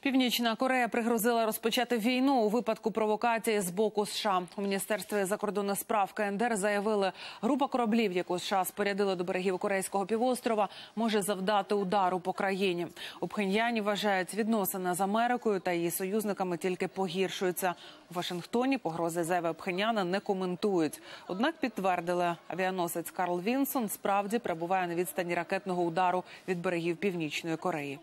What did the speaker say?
Північна Корея пригрозила розпочати війну у випадку провокації з боку США. У міністерстві закордонних справ КНДР заявили, група кораблів, яку США спорядили до берегів Корейського півострова, може завдати удару по країні. У Пхеньяні вважають відносини з Америкою та її союзниками тільки погіршуються. У Вашингтоні погрози заяви Пхеняна не коментують. Однак підтвердили, авіаносець Карл Вінсон справді перебуває на відстані ракетного удару від берегів Північної Кореї.